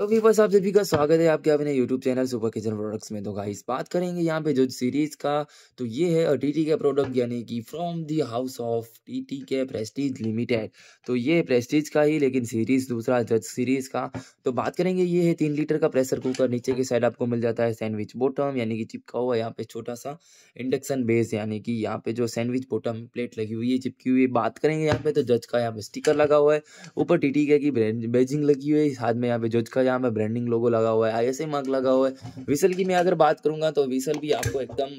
तो वीवर साहब सभी का स्वागत है आपके अपने YouTube channel super kitchen products में तो गाइस बात करेंगे यहाँ पे जो सीरीज का तो ये है टी के प्रोडक्ट यानी कि from the house of T K Prestige Limited तो ये प्रेस्टीज का ही लेकिन सीरीज दूसरा जज सीरीज का तो बात करेंगे ये है तीन लीटर का प्रेशर कुकर नीचे की साइड आपको मिल जाता है सैंडविच बोटम यानी कि चिपका हुआ यहाँ पे छोटा सा इंडक्शन बेस यानी कि यहाँ पे जो सैंडविच बोटम प्लेट लगी हुई है चिपकी हुई है बात करेंगे यहाँ पे तो जज का यहाँ पे स्टिकर लगा हुआ है ऊपर टी टी के की बेजिंग लगी हुई है साथ में यहाँ पे जज का यहाँ पे ब्रांडिंग लोगो लगा हुआ है आई एस मार्क लगा हुआ है विसल की मैं अगर बात करूंगा तो विसल भी आपको एकदम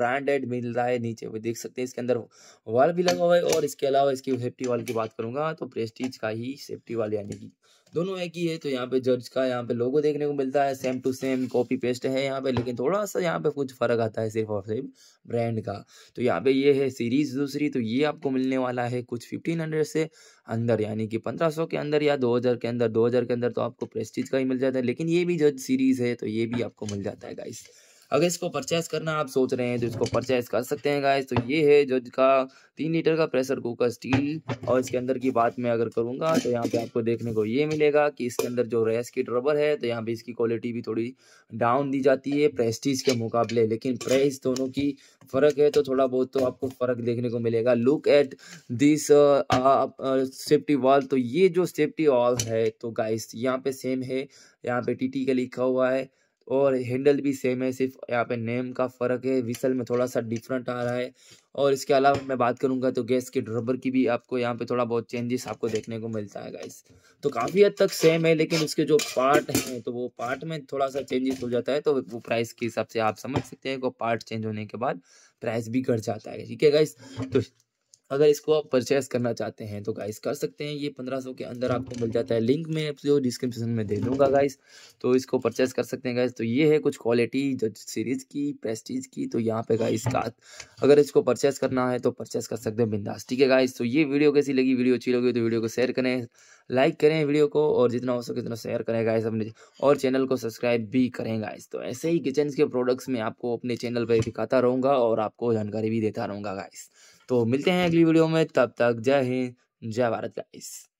ब्रांडेड मिल रहा है नीचे वो देख सकते हैं इसके अंदर वाल भी लगा हुआ है और इसके अलावा इसकी सेफ्टी वाल की बात करूंगा तो प्रेस्टीज का ही सेफ्टी वाल यानी कि दोनों एक ही है तो यहाँ पे जर्ज का यहाँ पे लोगो देखने को मिलता है same to same copy paste है यहाँ पे लेकिन थोड़ा सा यहाँ पे कुछ फर्क आता है सिर्फ और सिर्फ ब्रांड का तो यहाँ पे ये है सीरीज दूसरी तो ये आपको मिलने वाला है कुछ फिफ्टीन हंड्रेड से अंदर यानी कि पंद्रह सौ के अंदर या दो हज़ार के अंदर दो हज़ार के अंदर तो आपको प्रेस्टीज चीज़ का ही मिल जाता है लेकिन ये भी जज सीरीज़ है तो ये भी आपको मिल जाता है गाइस अगर इसको परचेज करना आप सोच रहे हैं तो इसको परचेज कर सकते हैं गाइस तो ये है जो का तीन लीटर का प्रेशर कुकर स्टील और इसके अंदर की बात मैं अगर करूँगा तो यहाँ पे आपको देखने को ये मिलेगा कि इसके अंदर जो रेस की रबर है तो यहाँ पे इसकी क्वालिटी भी थोड़ी डाउन दी जाती है प्रेस्टीज के मुकाबले लेकिन प्राइस दोनों की फ़र्क है तो थोड़ा बहुत तो आपको फ़र्क देखने को मिलेगा look at this safety valve तो ये जो सेफ्टी वॉल है तो गाइस यहाँ पे सेम है यहाँ पे टी टी का लिखा हुआ है और हैंडल भी सेम है सिर्फ यहाँ पे नेम का फ़र्क है विसल में थोड़ा सा डिफरेंट आ रहा है और इसके अलावा मैं बात करूँगा तो गैस के ड्रबर की भी आपको यहाँ पे थोड़ा बहुत चेंजेस आपको देखने को मिलता है गाइस तो काफ़ी हद तक सेम है लेकिन उसके जो पार्ट हैं तो वो पार्ट में थोड़ा सा चेंजेस हो जाता है तो वो प्राइस के हिसाब से आप समझ सकते हैं कि पार्ट चेंज होने के बाद प्राइस भी घट जाता है ठीक है गाइस तो अगर इसको आप परचेस करना चाहते हैं तो गाइस कर सकते हैं ये पंद्रह सौ के अंदर आपको मिल जाता है लिंक मैं जो डिस्क्रिप्शन में दे दूंगा गाइस तो इसको परचेस कर सकते हैं गाइस तो ये है कुछ क्वालिटी जो सीरीज़ की प्रेस्टीज की तो यहाँ पे गाइस का अगर इसको परचेस करना है तो परचेस कर सकते हैं बिंदास ठीक है गाइस तो ये वीडियो कैसी लगी वीडियो अच्छी लगी तो वीडियो को शेयर करें लाइक करें वीडियो को और जितना हो सके उतना शेयर करें गाइस अपने और चैनल को सब्सक्राइब भी करें गाइस तो ऐसे ही किचन के प्रोडक्ट्स में आपको अपने चैनल पर दिखाता रहूँगा और आपको जानकारी भी देता रहूँगा गाइस तो मिलते हैं अगली वीडियो में तब तक जय हिंद जय भारत गाइस